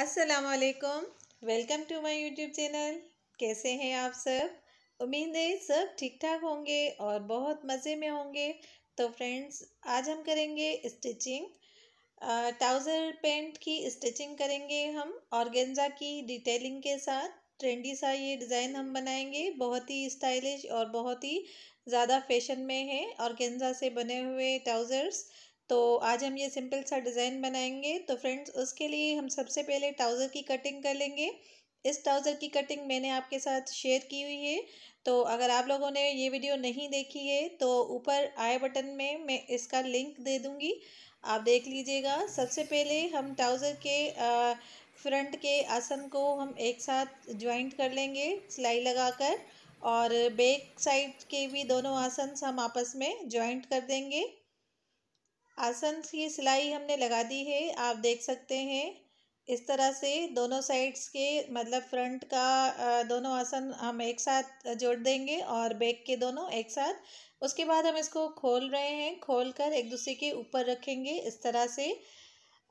असलकम welcome to my YouTube channel कैसे हैं आप सब उम्मीद है सब ठीक ठाक होंगे और बहुत मज़े में होंगे तो फ्रेंड्स आज हम करेंगे स्टिचिंग ट्राउज़र पेंट की स्टिचिंग करेंगे हम गेंजा की डिटेलिंग के साथ ट्रेंडी सा ये डिज़ाइन हम बनाएंगे बहुत ही स्टाइलिश और बहुत ही ज़्यादा फैशन में है गेंजा से बने हुए ट्राउज़र्स तो आज हम ये सिंपल सा डिज़ाइन बनाएंगे तो फ्रेंड्स उसके लिए हम सबसे पहले ट्राउज़र की कटिंग कर लेंगे इस ट्राउज़र की कटिंग मैंने आपके साथ शेयर की हुई है तो अगर आप लोगों ने ये वीडियो नहीं देखी है तो ऊपर आए बटन में मैं इसका लिंक दे दूँगी आप देख लीजिएगा सबसे पहले हम ट्राउज़र के फ्रंट के आसन को हम एक साथ ज्वाइंट कर लेंगे सिलाई लगाकर और बैक साइड के भी दोनों आसन हम आपस में ज्वाइंट कर देंगे आसन की सिलाई हमने लगा दी है आप देख सकते हैं इस तरह से दोनों साइड्स के मतलब फ्रंट का दोनों आसन हम एक साथ जोड़ देंगे और बैक के दोनों एक साथ उसके बाद हम इसको खोल रहे हैं खोल कर एक दूसरे के ऊपर रखेंगे इस तरह से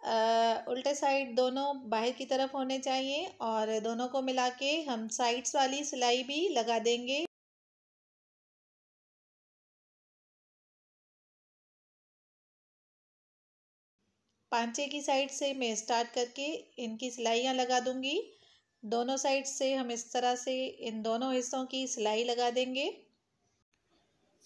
आ, उल्टे साइड दोनों बाहर की तरफ होने चाहिए और दोनों को मिला के हम साइड्स वाली सिलाई भी लगा देंगे पांचे की साइड से मैं स्टार्ट करके इनकी सिलाइयाँ लगा दूँगी दोनों साइड से हम इस तरह से इन दोनों हिस्सों की सिलाई लगा देंगे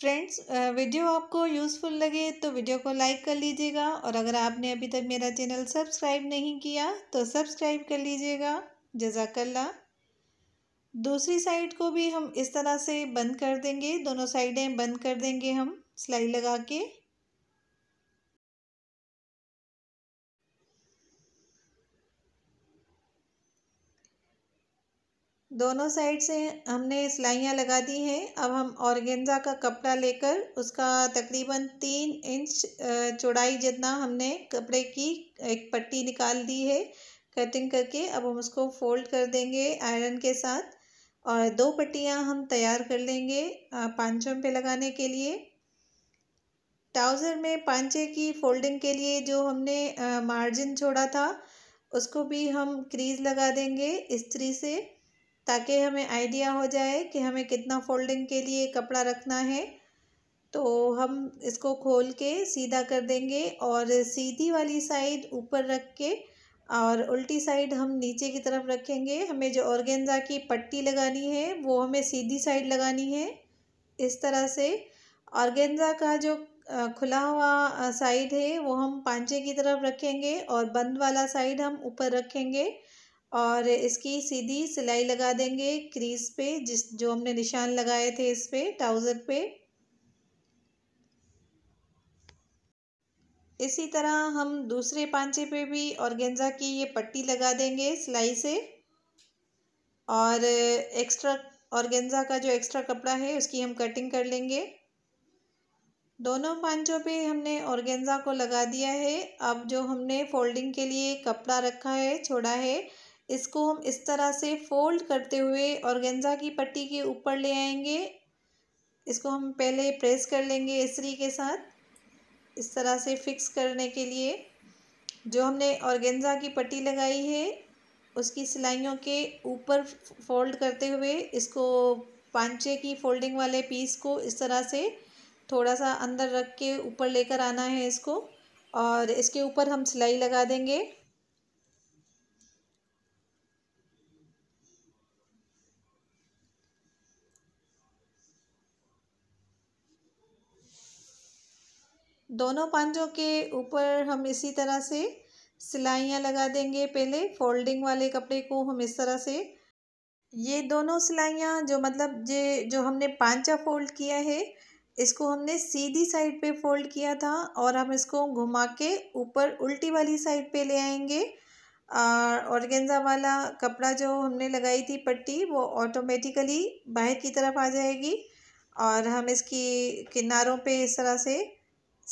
फ्रेंड्स वीडियो आपको यूज़फुल लगे तो वीडियो को लाइक कर लीजिएगा और अगर आपने अभी तक मेरा चैनल सब्सक्राइब नहीं किया तो सब्सक्राइब कर लीजिएगा जजाकल्ला दूसरी साइड को भी हम इस तरह से बंद कर देंगे दोनों साइडें बंद कर देंगे हम सिलाई लगा के दोनों साइड से हमने सिलाइयाँ लगा दी हैं अब हम ऑर्गेन्जा का कपड़ा लेकर उसका तकरीबन तीन इंच चौड़ाई जितना हमने कपड़े की एक पट्टी निकाल दी है कटिंग करके अब हम उसको फोल्ड कर देंगे आयरन के साथ और दो पट्टियाँ हम तैयार कर लेंगे पांचों पे लगाने के लिए ट्राउज़र में पांचे की फोल्डिंग के लिए जो हमने मार्जिन छोड़ा था उसको भी हम क्रीज लगा देंगे इस्त्री से ताकि हमें आइडिया हो जाए कि हमें कितना फोल्डिंग के लिए कपड़ा रखना है तो हम इसको खोल के सीधा कर देंगे और सीधी वाली साइड ऊपर रख के और उल्टी साइड हम नीचे की तरफ रखेंगे हमें जो ऑर्गेन्जा की पट्टी लगानी है वो हमें सीधी साइड लगानी है इस तरह से ऑर्गेन्जा का जो खुला हुआ साइड है वो हम पांचे की तरफ रखेंगे और बंद वाला साइड हम ऊपर रखेंगे और इसकी सीधी सिलाई लगा देंगे क्रीज पे जिस जो हमने निशान लगाए थे इस पे ट्राउज़र पे इसी तरह हम दूसरे पांचे पे भी ऑर्गेन्जा की ये पट्टी लगा देंगे सिलाई से और एक्स्ट्रा ऑर्गेन्जा का जो एक्स्ट्रा कपड़ा है उसकी हम कटिंग कर लेंगे दोनों पांचों पे हमने ऑर्गेन्जा को लगा दिया है अब जो हमने फोल्डिंग के लिए कपड़ा रखा है छोड़ा है इसको हम इस तरह से फोल्ड करते हुए औरगेंजा की पट्टी के ऊपर ले आएंगे इसको हम पहले प्रेस कर लेंगे इसरी के साथ इस तरह से फिक्स करने के लिए जो हमने औरगेंजा की पट्टी लगाई है उसकी सिलाइयों के ऊपर फोल्ड करते हुए इसको पांचे की फोल्डिंग वाले पीस को इस तरह से थोड़ा सा अंदर रख के ऊपर लेकर आना है इसको और इसके ऊपर हम सिलाई लगा देंगे दोनों पांजों के ऊपर हम इसी तरह से सिलाइयाँ लगा देंगे पहले फोल्डिंग वाले कपड़े को हम इस तरह से ये दोनों सिलाइयाँ जो मतलब ये जो हमने पांचा फोल्ड किया है इसको हमने सीधी साइड पे फोल्ड किया था और हम इसको घुमा के ऊपर उल्टी वाली साइड पे ले आएंगे और ऑर्गेन्जा वाला कपड़ा जो हमने लगाई थी पट्टी वो ऑटोमेटिकली बाहर की तरफ आ जाएगी और हम इसकी किनारों पे इस तरह से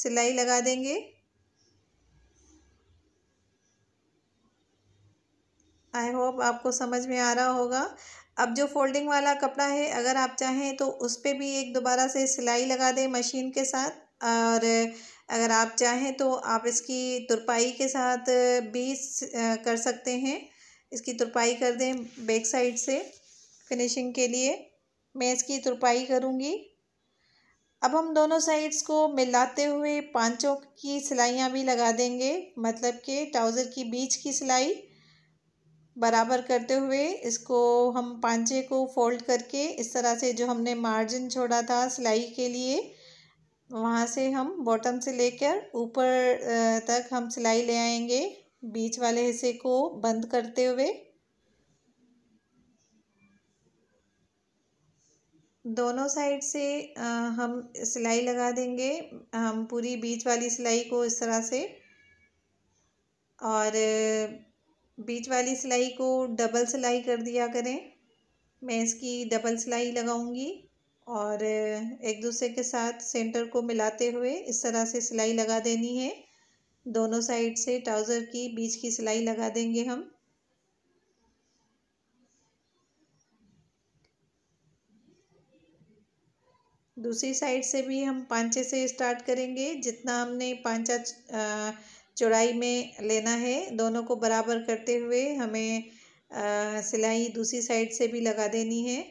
सिलाई लगा देंगे आई होप आपको समझ में आ रहा होगा अब जो फोल्डिंग वाला कपड़ा है अगर आप चाहें तो उस पर भी एक दोबारा से सिलाई लगा दें मशीन के साथ और अगर आप चाहें तो आप इसकी तुरपाई के साथ भी कर सकते हैं इसकी तुरपाई कर दें बैक साइड से फिनिशिंग के लिए मैं इसकी तुरपाई करूँगी अब हम दोनों साइड्स को मिलाते हुए पांचों की सिलाइयाँ भी लगा देंगे मतलब कि ट्राउज़र की बीच की सिलाई बराबर करते हुए इसको हम पांचे को फोल्ड करके इस तरह से जो हमने मार्जिन छोड़ा था सिलाई के लिए वहाँ से हम बॉटम से लेकर ऊपर तक हम सिलाई ले आएंगे बीच वाले हिस्से को बंद करते हुए दोनों साइड से हम सिलाई लगा देंगे हम पूरी बीच वाली सिलाई को इस तरह से और बीच वाली सिलाई को डबल सिलाई कर दिया करें मैं इसकी डबल सिलाई लगाऊंगी और एक दूसरे के साथ सेंटर को मिलाते हुए इस तरह से सिलाई लगा देनी है दोनों साइड से ट्राउज़र की बीच की सिलाई लगा देंगे हम दूसरी साइड से भी हम पाँचे से स्टार्ट करेंगे जितना हमने पाँचा चौड़ाई में लेना है दोनों को बराबर करते हुए हमें सिलाई दूसरी साइड से भी लगा देनी है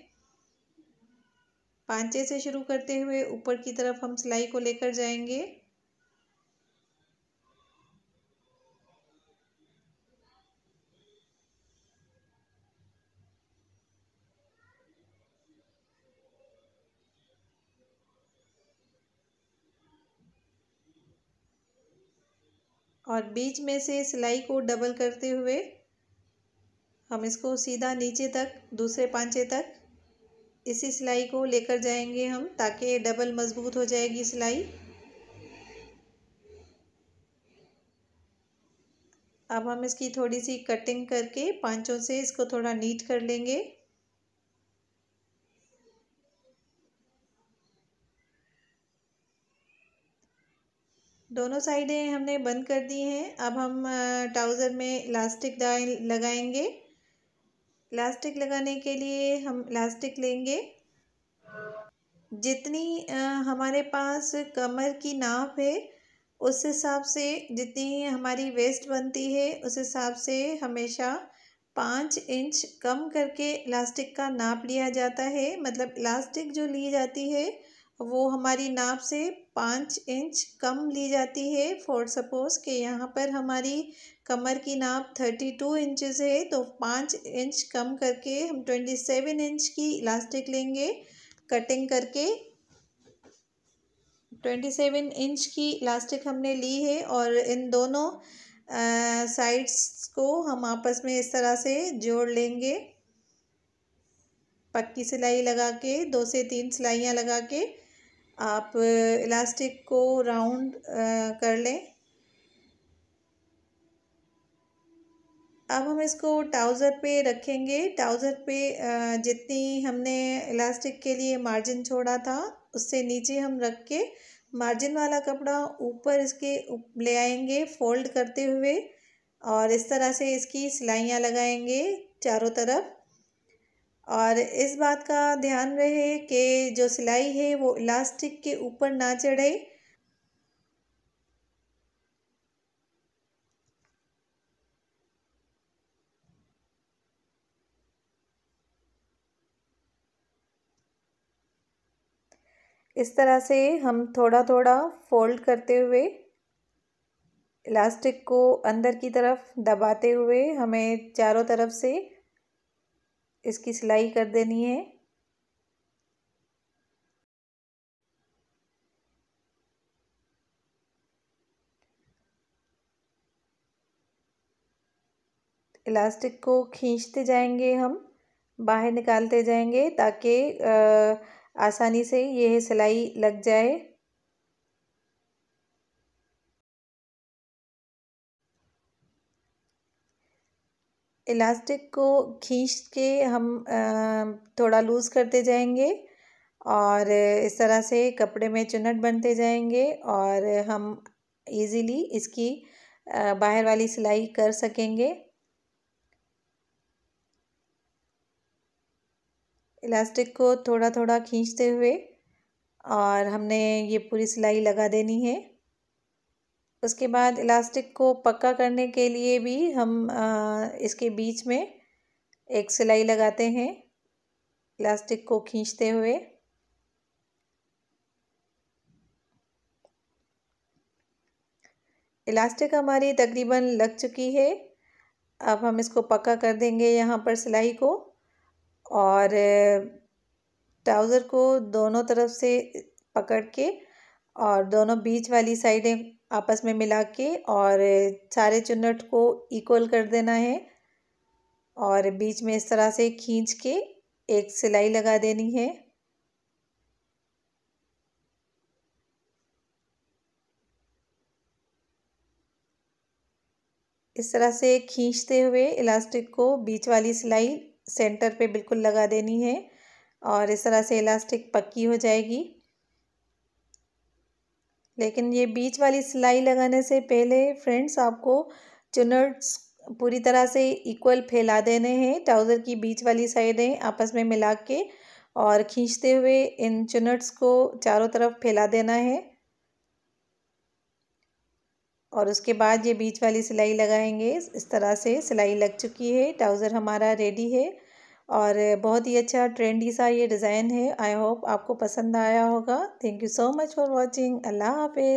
पाँचे से शुरू करते हुए ऊपर की तरफ हम सिलाई को लेकर जाएंगे और बीच में से सिलाई को डबल करते हुए हम इसको सीधा नीचे तक दूसरे पांचे तक इसी सिलाई को लेकर जाएंगे हम ताकि डबल मज़बूत हो जाएगी सिलाई अब हम इसकी थोड़ी सी कटिंग करके पांचों से इसको थोड़ा नीट कर लेंगे दोनों साइडें हमने बंद कर दी हैं अब हम ट्राउज़र में इलास्टिक लगाएंगे इलास्टिक लगाने के लिए हम इलास्टिक लेंगे जितनी हमारे पास कमर की नाप है उस हिसाब से जितनी हमारी वेस्ट बनती है उस हिसाब से हमेशा पाँच इंच कम करके इलास्टिक का नाप लिया जाता है मतलब इलास्टिक जो ली जाती है वो हमारी नाप से पाँच इंच कम ली जाती है फॉर सपोज़ कि यहाँ पर हमारी कमर की नाप थर्टी टू इंचज़ है तो पाँच इंच कम करके हम ट्वेंटी सेवन इंच की इलास्टिक लेंगे कटिंग करके ट्वेंटी सेवन इंच की इलास्टिक हमने ली है और इन दोनों साइड्स को हम आपस में इस तरह से जोड़ लेंगे पक्की सिलाई लगा के दो से तीन सिलाइयाँ लगा के आप इलास्टिक को राउंड कर लें अब हम इसको ट्राउज़र पे रखेंगे ट्राउज़र पे जितनी हमने इलास्टिक के लिए मार्जिन छोड़ा था उससे नीचे हम रख के मार्जिन वाला कपड़ा ऊपर इसके ले आएंगे फोल्ड करते हुए और इस तरह से इसकी सिलाइयाँ लगाएंगे चारों तरफ और इस बात का ध्यान रहे कि जो सिलाई है वो इलास्टिक के ऊपर ना चढ़े इस तरह से हम थोड़ा थोड़ा फोल्ड करते हुए इलास्टिक को अंदर की तरफ दबाते हुए हमें चारों तरफ से इसकी सिलाई कर देनी है इलास्टिक को खींचते जाएंगे हम बाहर निकालते जाएंगे ताकि आसानी से यह सिलाई लग जाए इलास्टिक को खींच के हम थोड़ा लूज़ करते जाएंगे और इस तरह से कपड़े में चुनट बनते जाएंगे और हम इजीली इसकी बाहर वाली सिलाई कर सकेंगे इलास्टिक को थोड़ा थोड़ा खींचते हुए और हमने ये पूरी सिलाई लगा देनी है उसके बाद इलास्टिक को पक्का करने के लिए भी हम इसके बीच में एक सिलाई लगाते हैं इलास्टिक को खींचते हुए इलास्टिक हमारी तकरीबन लग चुकी है अब हम इसको पक्का कर देंगे यहाँ पर सिलाई को और ट्राउज़र को दोनों तरफ से पकड़ के और दोनों बीच वाली साइडें आपस में मिला के और सारे चुनट को इक्वल कर देना है और बीच में इस तरह से खींच के एक सिलाई लगा देनी है इस तरह से खींचते हुए इलास्टिक को बीच वाली सिलाई सेंटर पे बिल्कुल लगा देनी है और इस तरह से इलास्टिक पक्की हो जाएगी लेकिन ये बीच वाली सिलाई लगाने से पहले फ्रेंड्स आपको चुनर्स पूरी तरह से इक्वल फैला देने हैं ट्राउज़र की बीच वाली साइडें आपस में मिला के और खींचते हुए इन चुनट्स को चारों तरफ फैला देना है और उसके बाद ये बीच वाली सिलाई लगाएंगे इस तरह से सिलाई लग चुकी है ट्राउज़र हमारा रेडी है और बहुत ही अच्छा ट्रेंडी सा ये डिज़ाइन है आई होप आपको पसंद आया होगा thank you so much for watching अल्लाह हाफिज़